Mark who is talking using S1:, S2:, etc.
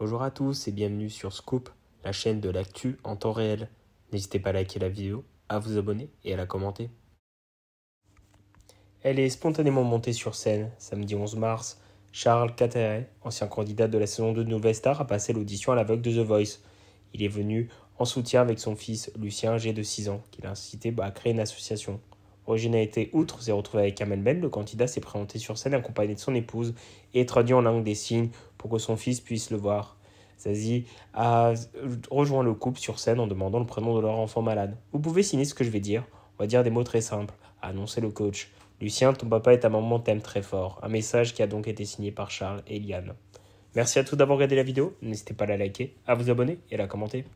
S1: Bonjour à tous et bienvenue sur Scoop, la chaîne de l'actu en temps réel. N'hésitez pas à liker la vidéo, à vous abonner et à la commenter. Elle est spontanément montée sur scène samedi 11 mars. Charles Cateret, ancien candidat de la saison 2 de Nouvelle Star, a passé l'audition à l'aveugle de The Voice. Il est venu en soutien avec son fils Lucien, âgé de 6 ans, qu'il a incité à créer une association. Originalité outre, s'est retrouvé avec Amel Ben, le candidat s'est présenté sur scène accompagné de son épouse et traduit en langue des signes pour que son fils puisse le voir. Zazie a rejoint le couple sur scène en demandant le prénom de leur enfant malade. Vous pouvez signer ce que je vais dire. On va dire des mots très simples, a le coach. Lucien, ton papa et ta maman t'aiment très fort. Un message qui a donc été signé par Charles et Liane. Merci à tous d'avoir regardé la vidéo. N'hésitez pas à la liker, à vous abonner et à la commenter.